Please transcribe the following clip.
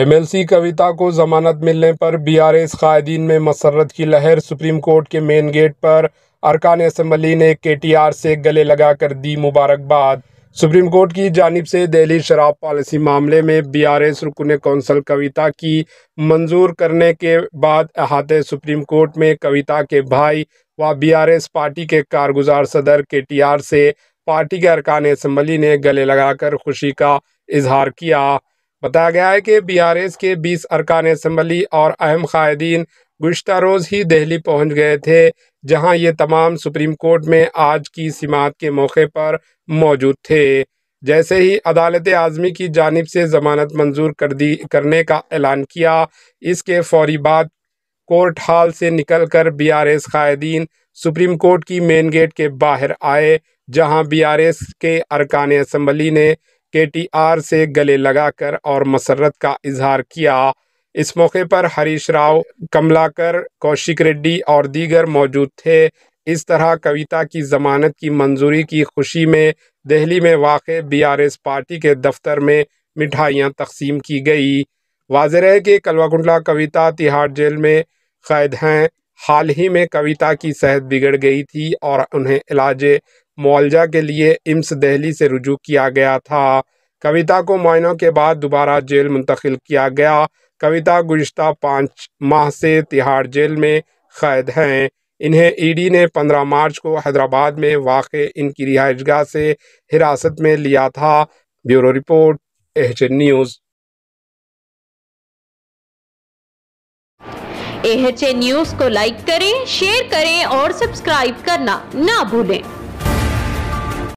MLC कविता को जमानत मिलने पर बीआरएस कायदीन में मसरत की लहर सुप्रीम कोर्ट के मेन गेट पर अरकान असम्बली ने केटीआर से गले लगाकर दी मुबारकबाद सुप्रीम कोर्ट की जानब से दिल्ली शराब पॉलिसी मामले में बीआरएस रुकन कौंसल कविता की मंजूर करने के बाद अहाते सुप्रीम कोर्ट में कविता के भाई व बीआरएस पार्टी के कारगुजार सदर केटीआर से पार्टी के अरकान असम्बली ने गले लगाकर खुशी का इजहार किया बताया गया है कि बीआरएस के 20 अरकान असम्बली और अहम कायदीन गुज्त रोज़ ही दिल्ली पहुंच गए थे जहां ये तमाम सुप्रीम कोर्ट में आज की समात के मौके पर मौजूद थे जैसे ही अदालत आज़मी की जानब से ज़मानत मंजूर कर दी करने का ऐलान किया इसके फौरी बाद कोर्ट हाल से निकल कर बी आर एस कायदीन सुप्रीम कोर्ट की मेन गेट के बाहर आए जहां बीआरएस के अरकान असम्बली ने केटीआर से गले लगाकर और मसरत का इजहार किया इस मौके पर हरीश राव कमलाकर कौशिक रेड्डी और दीगर मौजूद थे इस तरह कविता की जमानत की मंजूरी की खुशी में दिल्ली में वाक़ बीआरएस पार्टी के दफ्तर में मिठाइयाँ तकसीम की गई वाजह है कि कलवाकुंडला कविता तिहाड़ जेल में कैद हैं हाल ही में कविता की सेहत बिगड़ गई थी और उन्हें इलाज मुआवजा के लिए इम्स दहली से रुजू किया गया था कविता को मायनों के बाद दोबारा जेल मुंतकिल किया गया कविता गुज्त पाँच माह से तिहाड़ जेल में कैद हैं इन्हें ईडी ने 15 मार्च को हैदराबाद में वाक़ इनकी रिहाइशगाह से हिरासत में लिया था bureau report H news H news को लाइक करें शेयर करें और सब्सक्राइब करना ना भूलें